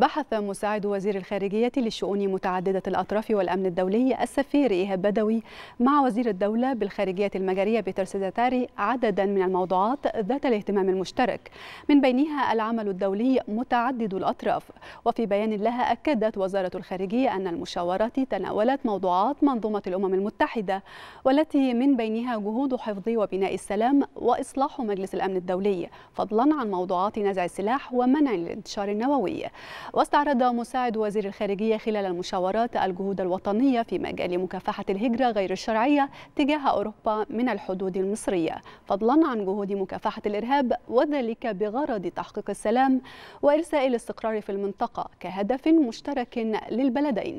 بحث مساعد وزير الخارجية للشؤون متعددة الأطراف والأمن الدولي السفير إيهاب بدوي مع وزير الدولة بالخارجية المجرية بيتر سيداتاري عددا من الموضوعات ذات الاهتمام المشترك من بينها العمل الدولي متعدد الأطراف وفي بيان لها أكدت وزارة الخارجية أن المشاورات تناولت موضوعات منظومة الأمم المتحدة والتي من بينها جهود حفظ وبناء السلام وإصلاح مجلس الأمن الدولي فضلا عن موضوعات نزع السلاح ومنع الانتشار النووي واستعرض مساعد وزير الخارجية خلال المشاورات الجهود الوطنية في مجال مكافحة الهجرة غير الشرعية تجاه أوروبا من الحدود المصرية فضلا عن جهود مكافحة الإرهاب وذلك بغرض تحقيق السلام وإرساء الاستقرار في المنطقة كهدف مشترك للبلدين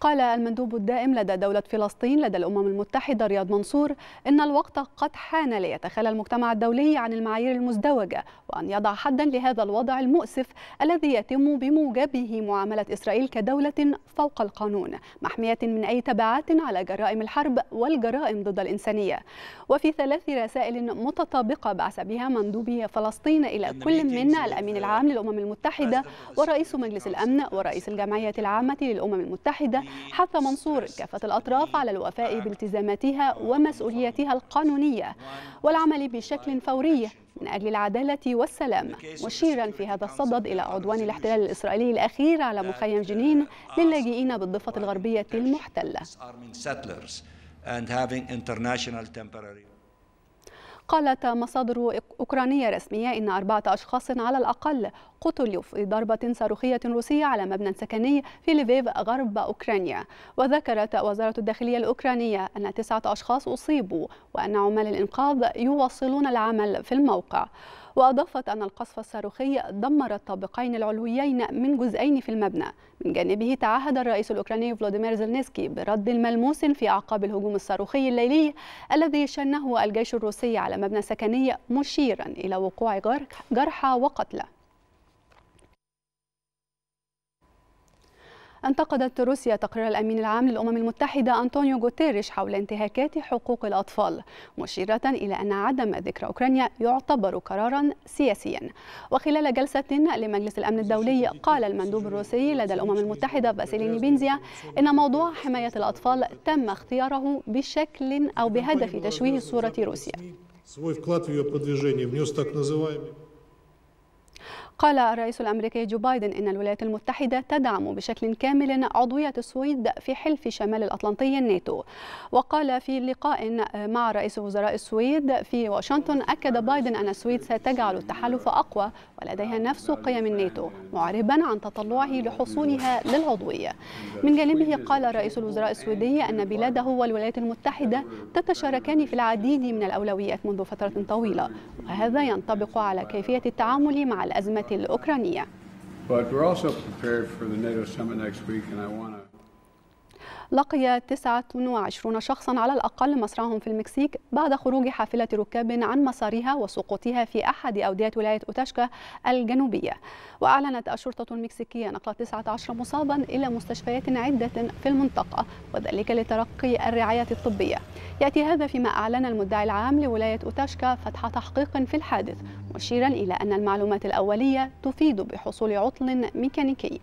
قال المندوب الدائم لدى دولة فلسطين لدى الأمم المتحدة رياض منصور إن الوقت قد حان ليتخلى المجتمع الدولي عن المعايير المزدوجة وأن يضع حدا لهذا الوضع المؤسف الذي يتم بموجبه معاملة إسرائيل كدولة فوق القانون محمية من أي تبعات على جرائم الحرب والجرائم ضد الإنسانية وفي ثلاث رسائل متطابقة بعث بها مندوبي فلسطين إلى كل منا الأمين العام للأمم المتحدة ورئيس مجلس الأمن ورئيس الجمعية العامة للأمم المتحدة حث منصور كافة الأطراف على الوفاء بالتزاماتها ومسؤوليتها القانونية والعمل بشكل فوري من أجل العدالة والسلام مشيرا في هذا الصدد إلى عدوان الاحتلال الإسرائيلي الأخير على مخيم جنين للاجئين بالضفة الغربية المحتلة. قالت مصادر أوكرانية رسمية إن أربعة أشخاص على الأقل قتلوا في ضربة صاروخية روسية على مبنى سكني في ليفيف غرب أوكرانيا وذكرت وزارة الداخلية الأوكرانية أن تسعة أشخاص أصيبوا وأن عمال الإنقاذ يواصلون العمل في الموقع وأضافت أن القصف الصاروخي دمر الطابقين العلويين من جزئين في المبنى من جانبه تعهد الرئيس الأوكراني فلاديمير زلنسكي برد ملموس في أعقاب الهجوم الصاروخي الليلي الذي شنه الجيش الروسي على مبنى سكني مشيرا إلى وقوع جرحى وقتلى انتقدت روسيا تقرير الأمين العام للأمم المتحدة أنطونيو غوتيريش حول انتهاكات حقوق الأطفال مشيرة إلى أن عدم ذكر أوكرانيا يعتبر قرارا سياسيا وخلال جلسة لمجلس الأمن الدولي قال المندوب الروسي لدى الأمم المتحدة فاسيلي نيبينزيا إن موضوع حماية الأطفال تم اختياره بشكل أو بهدف تشويه صورة روسيا. قال الرئيس الأمريكي جو بايدن إن الولايات المتحدة تدعم بشكل كامل عضوية السويد في حلف شمال الأطلنطي الناتو وقال في لقاء مع رئيس وزراء السويد في واشنطن أكد بايدن أن السويد ستجعل التحالف أقوى ولديها نفس قيم الناتو معربا عن تطلعه لحصولها للعضوية من جانبه قال رئيس الوزراء السويدي أن بلاده والولايات المتحدة تتشاركان في العديد من الأولويات منذ فترة طويلة وهذا ينطبق على كيفية التعامل مع الأزمة الأوكرانية. But we're also prepared for the NATO summit next week, and I want to. لقي 29 شخصا على الأقل مصرعهم في المكسيك بعد خروج حافلة ركاب عن مسارها وسقوطها في أحد أودية ولاية أوتاشكا الجنوبية وأعلنت الشرطة المكسيكية نقل 19 مصابا إلى مستشفيات عدة في المنطقة وذلك لترقي الرعاية الطبية يأتي هذا فيما أعلن المدعي العام لولاية أوتاشكا فتح تحقيق في الحادث مشيرا إلى أن المعلومات الأولية تفيد بحصول عطل ميكانيكي